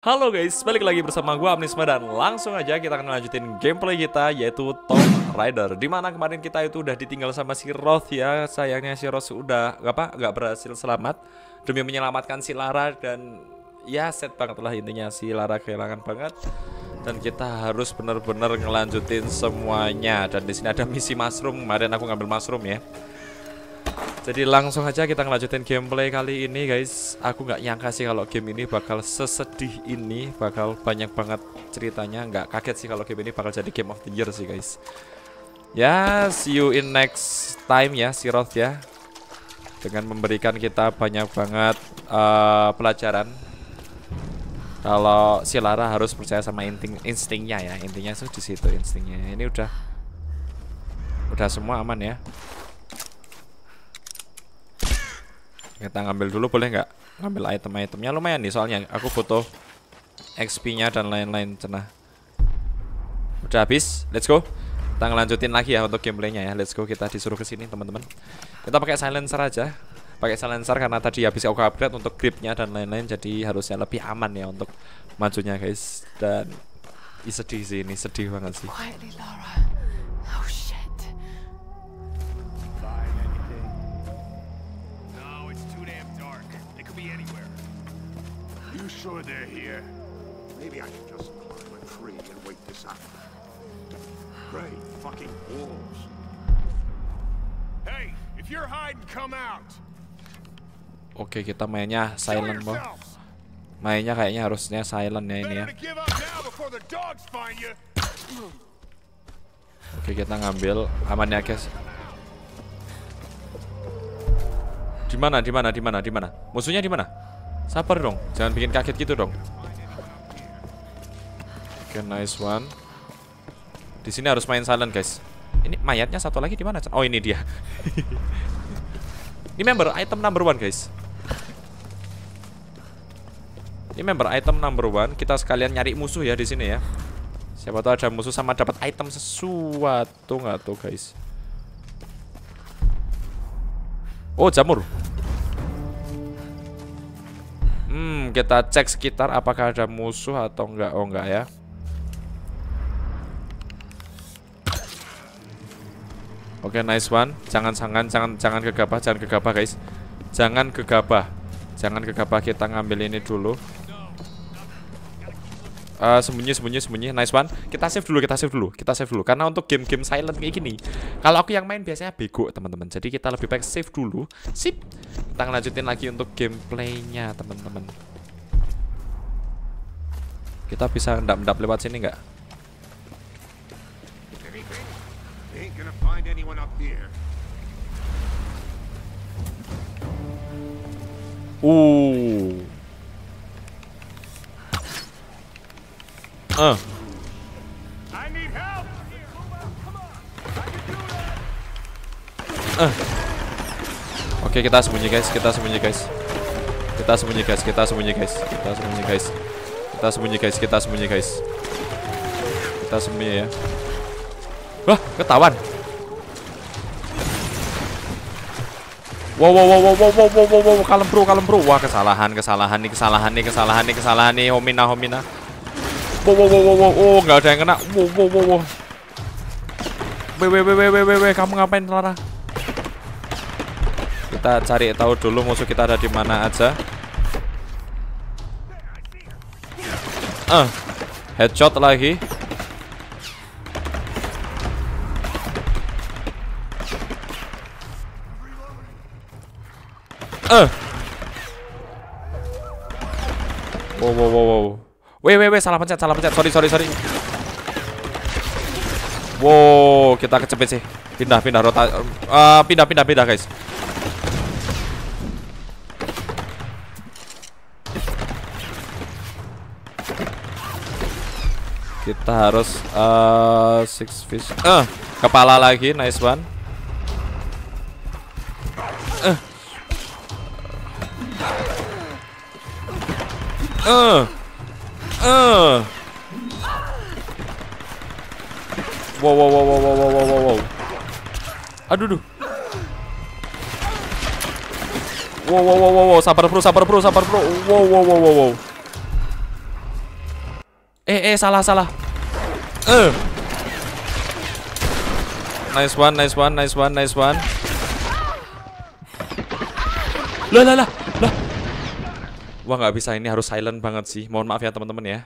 Halo guys, balik lagi bersama gue Amnisma dan langsung aja kita akan lanjutin gameplay kita yaitu Tomb Raider Dimana kemarin kita itu udah ditinggal sama si Roth ya Sayangnya si Roth udah gak apa gak berhasil selamat Demi menyelamatkan si Lara dan ya set banget lah intinya si Lara kehilangan banget Dan kita harus bener-bener ngelanjutin semuanya Dan di sini ada misi mushroom kemarin aku ngambil mushroom ya jadi langsung aja kita ngelanjutin gameplay kali ini guys Aku nggak nyangka sih kalau game ini bakal sesedih ini Bakal banyak banget ceritanya Nggak kaget sih kalau game ini bakal jadi game of the year sih guys Ya see you in next time ya si Roth ya Dengan memberikan kita banyak banget uh, pelajaran Kalau si Lara harus percaya sama insting instingnya ya Intinya tuh di situ instingnya Ini udah Udah semua aman ya Kita ngambil dulu boleh nggak? Ngambil item-itemnya lumayan nih soalnya aku butuh XP-nya dan lain-lain cenah. Udah habis, let's go. Kita ngelanjutin lagi ya untuk gameplaynya ya. Let's go kita disuruh ke sini teman-teman. Kita pakai silencer aja. Pakai silencer karena tadi habis aku upgrade untuk gripnya dan lain-lain jadi harusnya lebih aman ya untuk majunya guys. Dan Ih, sedih sih ini sedih banget sih. sure they're here. Maybe I can just climb a tree and wait this out. Great fucking wolves. Hey, if you're hiding, come out. Oke, okay, kita mainnya silent, Bang. Mainnya kayaknya harusnya silent ya ini ya. Oke, okay, kita ngambil amannya, guys. Di mana? Di mana? Di mana? Di mana? Musuhnya di mana? Sabar dong, jangan bikin kaget gitu dong. Oke, okay, nice one. Di sini harus main silent, guys. Ini mayatnya satu lagi di mana? Oh, ini dia. ini member item number one, guys. Ini member item number one. Kita sekalian nyari musuh ya di sini ya. Siapa tahu ada musuh sama dapat item sesuatu nggak tuh, guys. Oh, jamur. Hmm, kita cek sekitar apakah ada musuh atau enggak. Oh, enggak ya. Oke, okay, nice one. Jangan jangan jangan jangan gegabah, jangan gegabah, guys. Jangan gegabah. Jangan gegabah kita ngambil ini dulu uh, sembunyi sembunyi sembunyi nice one kita save dulu kita save dulu kita save dulu karena untuk game-game silent kayak gini kalau aku yang main biasanya bego teman-teman jadi kita lebih baik save dulu sip kita lanjutin lagi untuk gameplaynya teman-teman kita bisa ndap-ndap lewat sini nggak Uh, Uh. Uh. Oke, okay, kita sembunyi guys, kita sembunyi guys. Kita sembunyi guys, kita sembunyi guys. Kita sembunyi guys. Kita sembunyi guys, kita sembunyi guys. Kita sembunyi ya. Wah, ketahuan. Wow, wow, wow, wow, wow, wow, wow, wow, kalem bro, kalem bro. Wah, kesalahan, kesalahan nih, kesalahan nih, kesalahan nih, kesalahan nih, homina, homina. Wow wow wow wow wow, nggak ada yang kena. Wow wow wow wow. wew, kamu ngapain Lara? Kita cari tahu dulu musuh kita ada di mana aja. Eh, uh, headshot lagi. Eh. Uh. Wow wow wow wow. Weh, weh, weh, salah pencet, salah pencet. Sorry, sorry, sorry. Wow, kita kecepet sih. Pindah, pindah, rota, uh, pindah, pindah, pindah, guys. Kita harus uh, six fish. Eh, uh, kepala lagi, nice one. Eh. Uh. Uh. Wow, wow, wow, wow, wow, wow, wow, wow. Aduh, duh. Wow, wow, wow, wow, wow. Sabar bro, sabar bro, sabar bro. Wow, wow, wow, wow, wow. Eh, eh, salah, salah. Eh. Uh. Nice one, nice one, nice one, nice one. Lah, lah, lah. Wah nggak bisa ini harus silent banget sih. Mohon maaf ya teman-teman ya.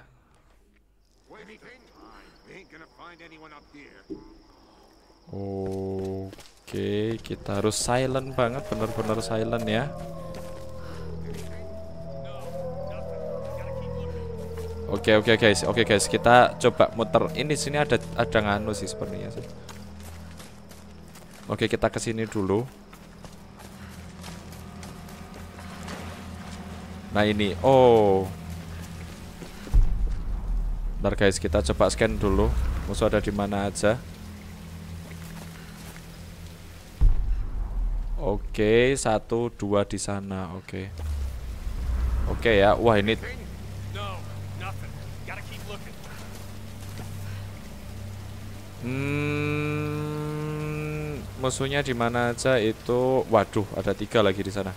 Oke, kita harus silent banget, benar-benar silent ya. Oke oke guys, oke guys kita coba muter. Ini sini ada ada nganu sih sepertinya. Oke kita kesini dulu. Nah ini, oh Ntar guys, kita coba scan dulu Musuh ada di mana aja Oke, satu, dua di sana, oke Oke ya, wah ini Hmm, musuhnya di mana aja itu? Waduh, ada tiga lagi di sana.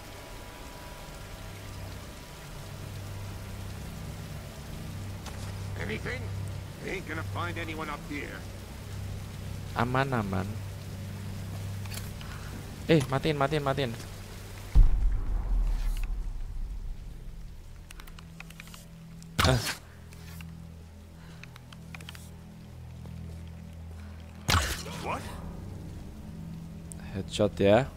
Aman, aman. Eh, matiin, matiin, matiin. Ah. Headshot ya.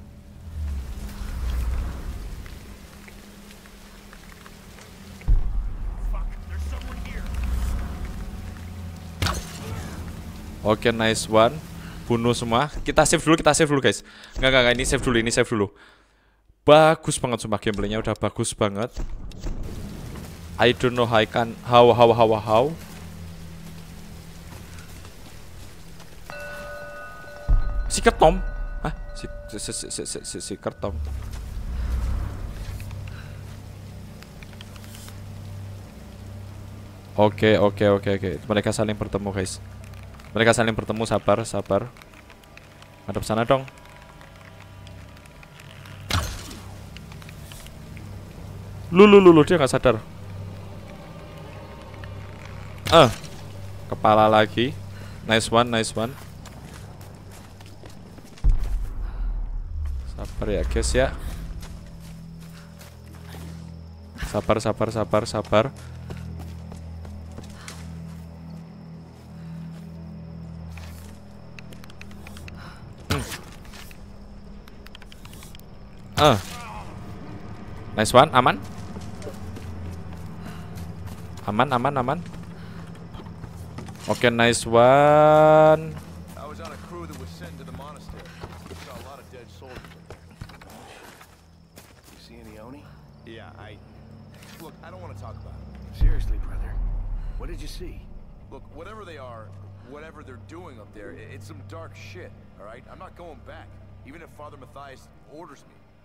Oke, okay, nice one. Bunuh semua. Kita save dulu, kita save dulu, guys. Enggak, enggak, ini save dulu, ini save dulu. Bagus banget sumpah gameplaynya udah bagus banget. I don't know how I can how how how how. Si ketom. Hah? Si si si si si, si ketom. Oke, oke, oke, oke. Mereka saling bertemu, guys. Mereka saling bertemu sabar, sabar. Ada sana dong. Lu lu lu, dia nggak sadar. Ah. Uh. Kepala lagi. Nice one, nice one. Sabar ya, guys ya. Sabar, sabar, sabar, sabar. Uh. Nice one, aman. Aman, aman, aman. okay, nice one. I was was on a crew that sent to the monastery. You see Oni? Yeah, I... Look, I don't want to talk about it. Seriously, brother. What did you see? Look, whatever they are, whatever they're doing up there, it's some dark shit, all right? I'm not going back, even if Father Matthias orders me.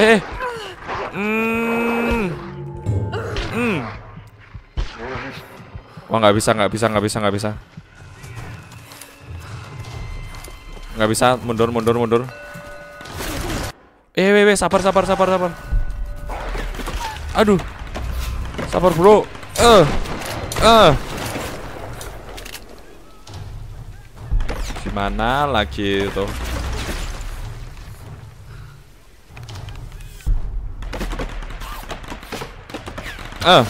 Eh. Hmm. Hmm. Wah nggak bisa nggak bisa nggak bisa nggak bisa. Nggak bisa mundur mundur mundur. Eh, eh, eh sabar, sabar, sabar, sabar. Aduh, sabar, bro. Eh, uh. eh, uh. gimana lagi tuh? Ah.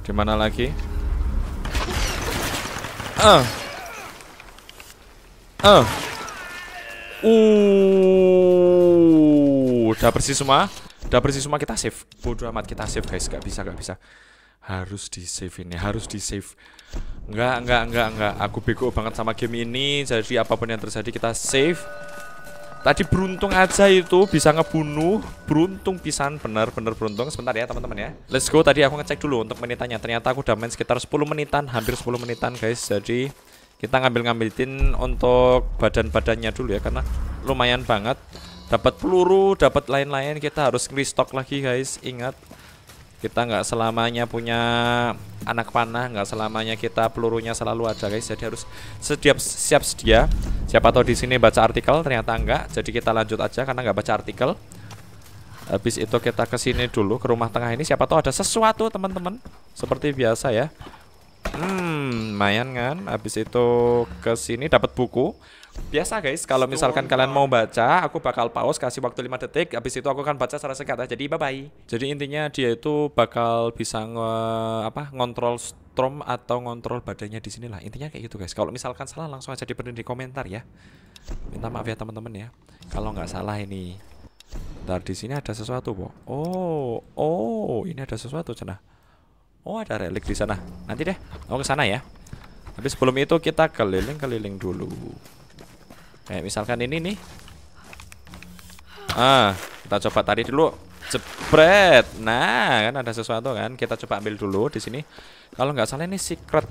gimana lagi? Ah. Ah. Uh, udah bersih semua. Udah bersih semua kita save. Bodoh amat kita save guys, gak bisa, gak bisa. Harus di save ini, harus di save. Enggak, enggak, enggak, enggak. Aku bego banget sama game ini. Jadi apapun yang terjadi kita save. Tadi beruntung aja itu bisa ngebunuh Beruntung pisan bener-bener beruntung Sebentar ya teman-teman ya Let's go tadi aku ngecek dulu untuk menitannya Ternyata aku udah main sekitar 10 menitan Hampir 10 menitan guys Jadi kita ngambil-ngambilin untuk badan-badannya dulu ya Karena lumayan banget Dapat peluru, dapat lain-lain Kita harus restock lagi guys Ingat kita nggak selamanya punya anak panah nggak selamanya kita pelurunya selalu aja guys jadi harus setiap siap sedia siapa tahu di sini baca artikel ternyata enggak jadi kita lanjut aja karena nggak baca artikel habis itu kita ke sini dulu ke rumah tengah ini siapa tahu ada sesuatu teman-teman seperti biasa ya hmm mayan kan habis itu ke sini dapat buku Biasa guys, kalau misalkan kalian mau baca, aku bakal pause kasih waktu 5 detik, habis itu aku akan baca secara singkat ya. Jadi bye bye. Jadi intinya dia itu bakal bisa nge, apa? ngontrol strom atau ngontrol badannya di sinilah. Intinya kayak gitu guys. Kalau misalkan salah langsung aja dibenerin di komentar ya. Minta maaf ya teman-teman ya. Kalau nggak salah ini. Ntar di sini ada sesuatu, bu Oh, oh, ini ada sesuatu, Cenah. Oh, ada relik di sana. Nanti deh, mau ke sana ya. Tapi sebelum itu kita keliling-keliling dulu. Kayak eh, misalkan ini nih. Ah, kita coba tadi dulu. Jebret. Nah, kan ada sesuatu kan. Kita coba ambil dulu di sini. Kalau nggak salah ini secret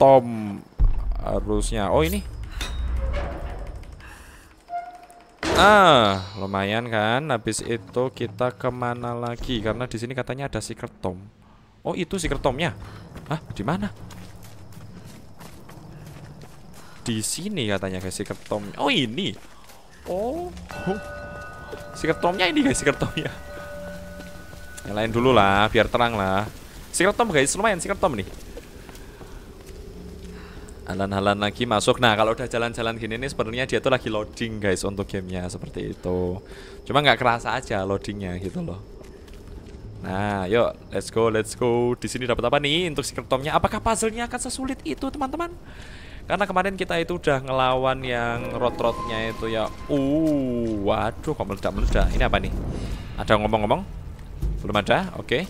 Tom harusnya. Oh, ini. Ah, lumayan kan. Habis itu kita kemana lagi? Karena di sini katanya ada secret Tom. Oh, itu secret Tomnya. Hah, di mana? di sini katanya guys sikap tom. Oh ini. Oh. Sikap tomnya ini guys sikap tomnya. Yang lain dulu lah biar terang lah. Sikap tom guys lumayan sikap tom nih. Halan-halan lagi masuk. Nah, kalau udah jalan-jalan gini nih sebenarnya dia tuh lagi loading guys untuk gamenya seperti itu. Cuma nggak kerasa aja loadingnya gitu loh. Nah, yuk, let's go, let's go. Di sini dapat apa nih untuk si tomnya? Apakah puzzle-nya akan sesulit itu, teman-teman? Karena kemarin kita itu udah ngelawan yang rot-rotnya itu ya. Uh, waduh kok meledak-meledak. Ini apa nih? Ada ngomong-ngomong? Belum ada? Oke. Okay.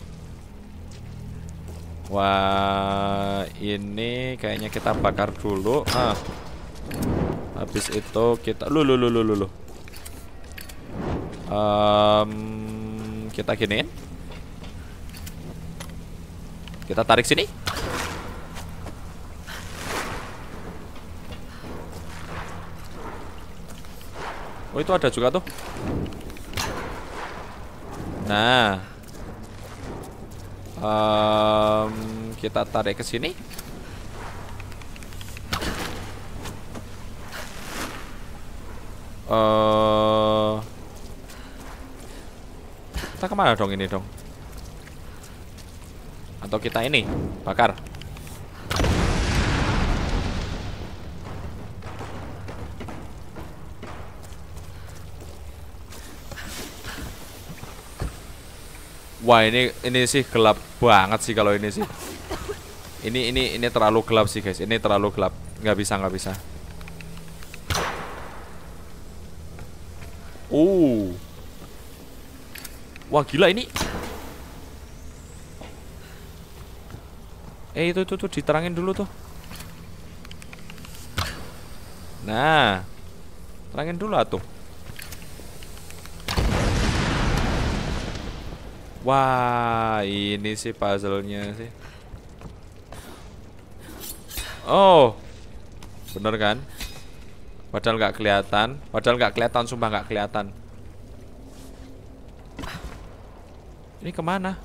Wah, ini kayaknya kita bakar dulu. Ah. Habis itu kita lu lu lu lu lu. Um, kita giniin. Kita tarik sini. Oh itu ada juga tuh Nah um, Kita tarik ke sini uh, Kita kemana dong ini dong Atau kita ini Bakar Wah ini ini sih gelap banget sih kalau ini sih. Ini ini ini terlalu gelap sih guys. Ini terlalu gelap. Nggak bisa nggak bisa. Oh. Wah gila ini. Eh itu tuh diterangin dulu tuh. Nah, terangin dulu atuh. Wah, ini sih puzzle-nya sih. Oh. Bener kan? Padahal nggak kelihatan, padahal nggak kelihatan, sumpah nggak kelihatan. Ini kemana?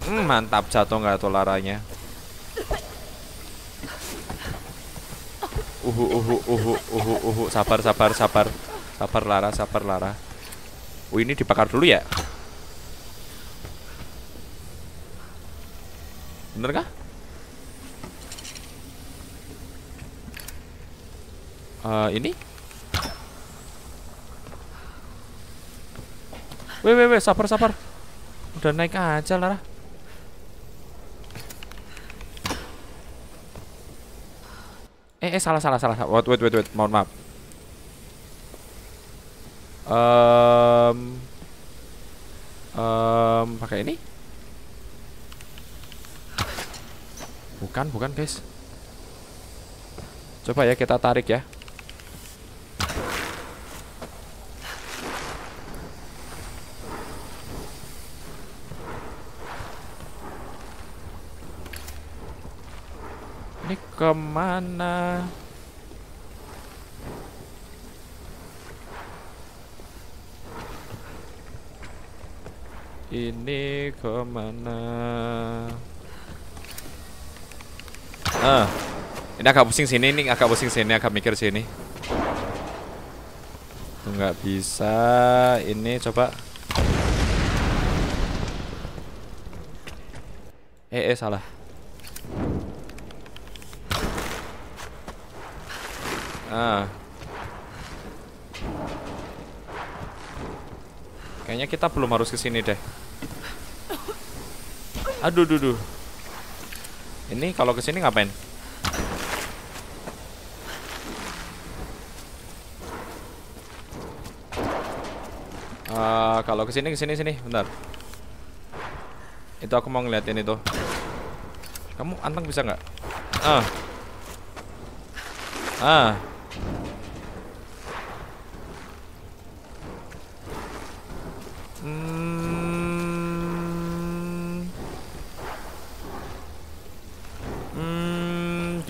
Hmm, mantap jatuh nggak tuh laranya. uhu uhu uhu uhu uhu sabar sabar sabar sabar Lara sabar Lara. Oh ini dibakar dulu ya. Bener kah? Uh, ini? Weh, weh, weh, sabar, sabar. Udah naik aja, Lara. Eh, eh salah salah salah. Wait wait wait wait. Mohon maaf. Um, um, pakai ini? Bukan bukan guys. Coba ya kita tarik ya. Ini kemana? Ini kemana? Ah, ini agak pusing sini, ini agak pusing sini, agak mikir sini. Enggak bisa. Ini coba. Eh, eh salah. Ah. Kayaknya kita belum harus ke sini deh. Aduh, duh, duh. Ini kalau ke sini ngapain? Uh, kalau ke sini ke sini sini, bentar. Itu aku mau ngeliatin itu. Kamu anteng bisa nggak? Ah. Ah.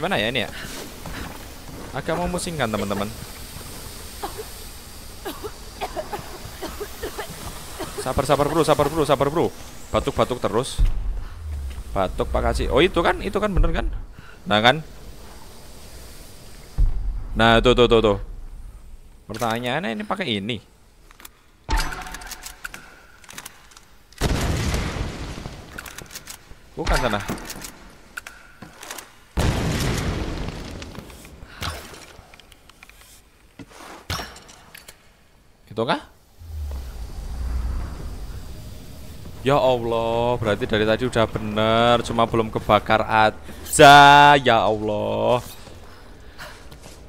gimana ya ini ya? Agak memusingkan teman-teman. Sabar sabar bro, sabar bro, sabar bro. Batuk batuk terus. Batuk Pak Kasih. Oh itu kan, itu kan bener kan? Nah kan? Nah tuh tuh tuh tuh. Pertanyaannya ini pakai ini. Bukan sana. tuh kah? Ya Allah, berarti dari tadi udah bener, cuma belum kebakar aja. Ya Allah.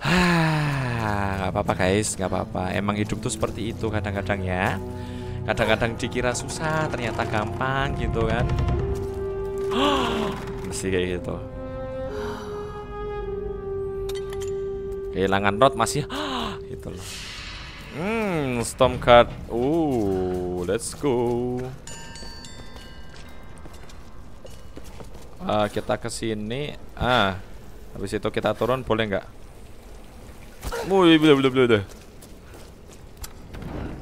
Ah, nggak apa-apa guys, nggak apa-apa. Emang hidup tuh seperti itu kadang-kadang ya. Kadang-kadang dikira susah, ternyata gampang gitu kan. masih kayak gitu. Kehilangan rod masih gitu loh. Hmm, storm card. Ooh, let's go. Uh, kita ke sini. Ah, habis itu kita turun boleh nggak? Wih, belum belum belum.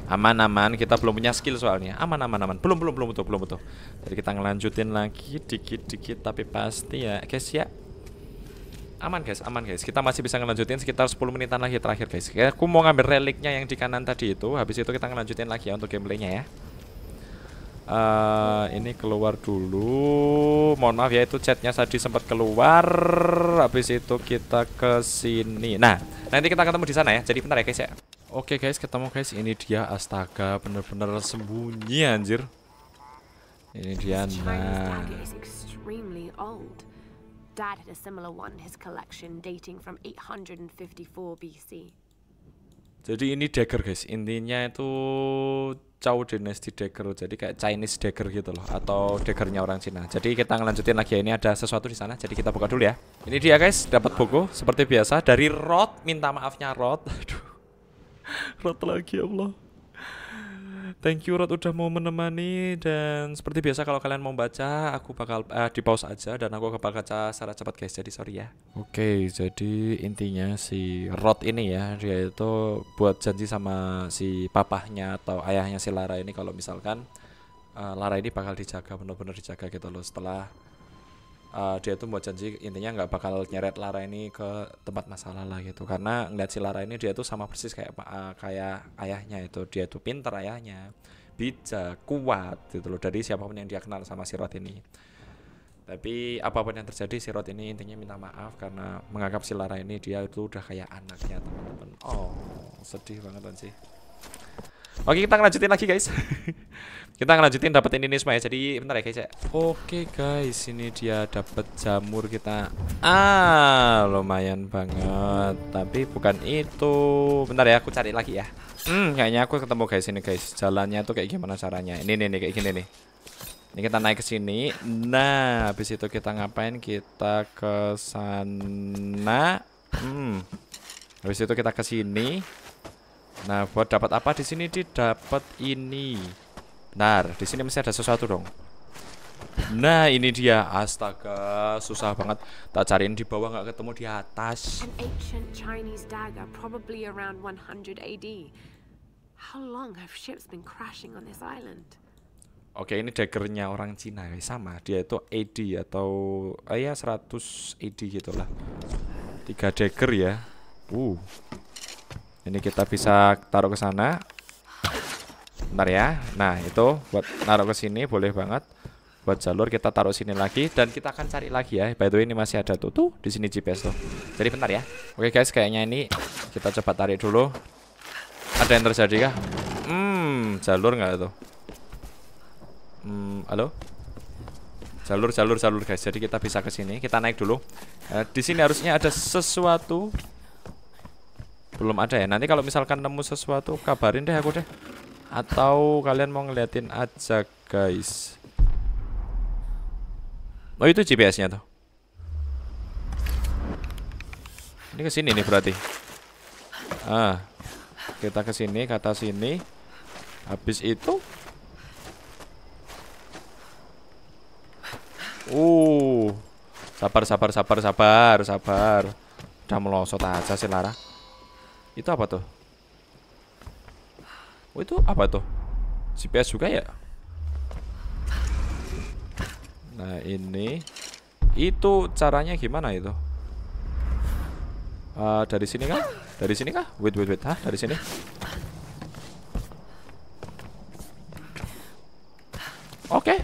Aman aman, kita belum punya skill soalnya. Aman aman aman. Belum belum belum betul belum betul. Jadi kita ngelanjutin lagi dikit dikit tapi pasti ya, guys ya. Aman guys, aman guys. Kita masih bisa ngelanjutin sekitar 10 menitan lagi terakhir guys. Aku mau ngambil reliknya yang di kanan tadi itu. Habis itu kita ngelanjutin lagi ya untuk gameplaynya ya. Uh, ini keluar dulu. Mohon maaf ya itu chatnya tadi sempat keluar. Habis itu kita ke sini. Nah, nanti kita ketemu di sana ya. Jadi bentar ya guys ya. Oke guys, ketemu guys. Ini dia astaga bener-bener sembunyi anjir. Ini dia. Nah. Dad had a similar one in his collection dating from 854 BC. Jadi ini dagger guys, intinya itu Chow Dynasty dagger. Jadi kayak Chinese dagger gitu loh atau daggernya orang Cina. Jadi kita ngelanjutin lagi ya. Ini ada sesuatu di sana. Jadi kita buka dulu ya. Ini dia guys, dapat buku seperti biasa dari Rod, minta maafnya Rod. Aduh. Rod lagi ya Allah. Thank you Rod udah mau menemani dan seperti biasa kalau kalian mau baca aku bakal uh, di pause aja dan aku bakal baca secara cepat guys. Jadi sorry ya. Oke, okay, jadi intinya si Rod ini ya dia itu buat janji sama si papahnya atau ayahnya si Lara ini kalau misalkan uh, Lara ini bakal dijaga benar-benar dijaga gitu loh setelah uh, dia tuh buat janji intinya nggak bakal nyeret Lara ini ke tempat masalah lah gitu karena ngeliat si Lara ini dia tuh sama persis kayak uh, kayak ayahnya itu dia tuh pinter ayahnya bijak kuat gitu loh dari siapapun yang dia kenal sama si Rod ini tapi apapun yang terjadi si Rod ini intinya minta maaf karena menganggap si Lara ini dia itu udah kayak anaknya teman-teman oh sedih banget sih Oke kita lanjutin lagi guys Kita ngelanjutin dapetin ini semua ya. Jadi bentar ya guys ya. Oke guys, ini dia dapat jamur kita. Ah, lumayan banget. Tapi bukan itu. Bentar ya, aku cari lagi ya. Hmm, kayaknya aku ketemu guys ini guys. Jalannya tuh kayak gimana caranya? Ini nih, nih kayak gini nih. Ini kita naik ke sini. Nah, habis itu kita ngapain? Kita ke sana. Hmm. Habis itu kita ke sini. Nah, buat dapat apa di sini? Didapat ini. Benar, di sini mesti ada sesuatu dong. Nah, ini dia. Astaga, susah banget. Tak cariin di bawah nggak ketemu di atas. An ancient Chinese dagger, probably around 100 AD. How long have ships been crashing on this island? Oke, ini daggernya orang Cina. Ya. Sama, dia itu AD atau eh, ya 100 AD gitulah. Tiga dagger ya. Uh. Ini kita bisa taruh ke sana. Bentar ya. Nah, itu buat naruh ke sini boleh banget. Buat jalur kita taruh sini lagi dan kita akan cari lagi ya. By the way ini masih ada tuh di sini GPS tuh. Jadi bentar ya. Oke guys, kayaknya ini kita coba tarik dulu. Ada yang terjadi kah? Hmm, jalur nggak tuh? Hmm, halo? Jalur, jalur, jalur guys. Jadi kita bisa ke sini. Kita naik dulu. Eh, di sini harusnya ada sesuatu belum ada ya nanti kalau misalkan nemu sesuatu kabarin deh aku deh atau kalian mau ngeliatin aja guys oh itu GPS nya tuh ini ke sini nih berarti ah kita ke sini kata sini habis itu uh sabar sabar sabar sabar sabar udah melosot aja sih Lara itu apa tuh Oh itu apa tuh? GPS juga ya? Nah ini Itu caranya gimana itu? Uh, dari sini kah? Dari sini kah? Wait, wait, wait Hah? Dari sini? Oke okay.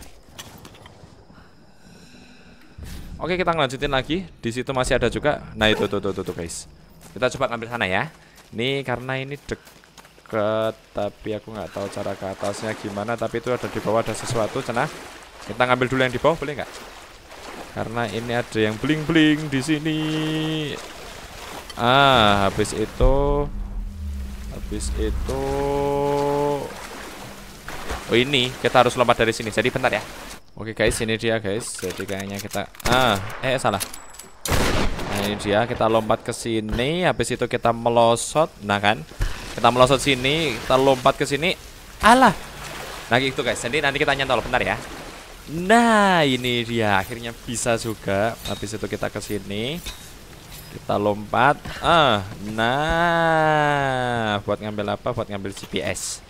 Oke kita ngelanjutin lagi Di situ masih ada juga Nah itu tuh tuh tuh, tuh guys Kita coba ngambil sana ya Ini karena ini dek deket tapi aku nggak tahu cara ke atasnya gimana tapi itu ada di bawah ada sesuatu cenah kita ngambil dulu yang di bawah boleh nggak karena ini ada yang bling bling di sini ah habis itu habis itu oh ini kita harus lompat dari sini jadi bentar ya oke guys ini dia guys jadi kayaknya kita ah eh salah Nah ini dia kita lompat ke sini Habis itu kita melosot Nah kan kita melosot sini, kita lompat ke sini. Alah. Nah, gitu guys. Jadi nanti kita nyantol bentar ya. Nah, ini dia akhirnya bisa juga. Habis itu kita ke sini. Kita lompat. Ah, nah, buat ngambil apa? Buat ngambil GPS.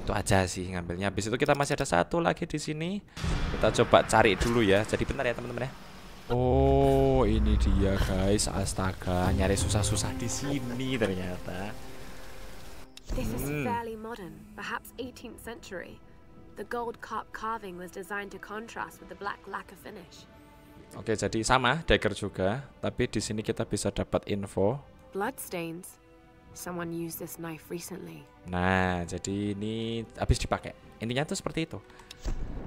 Itu aja sih ngambilnya. Habis itu kita masih ada satu lagi di sini. Kita coba cari dulu ya. Jadi bentar ya, teman-teman ya. Oh, ini dia guys. Astaga, nyari susah-susah di sini ternyata. This is hmm. fairly modern, perhaps 18th century. The gold carp carving was designed to contrast with the black lacquer finish. Oke, jadi sama dagger juga, tapi di sini kita bisa dapat info. Blood stains. Someone used this knife recently. Nah, jadi ini habis dipakai. Intinya tuh seperti itu.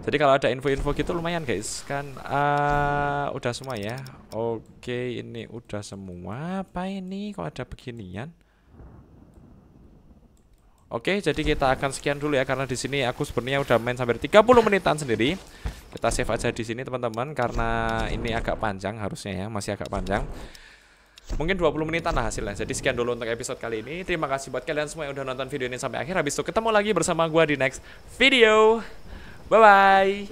Jadi kalau ada info-info gitu lumayan guys, kan uh, udah semua ya. Oke, ini udah semua. Apa ini kok ada beginian? Oke, jadi kita akan sekian dulu ya karena di sini aku sebenarnya udah main sampai 30 menitan sendiri. Kita save aja di sini teman-teman karena ini agak panjang harusnya ya, masih agak panjang. Mungkin 20 menitan lah hasilnya. Jadi sekian dulu untuk episode kali ini. Terima kasih buat kalian semua yang udah nonton video ini sampai akhir. Habis itu ketemu lagi bersama gua di next video. Bye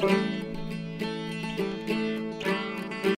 bye.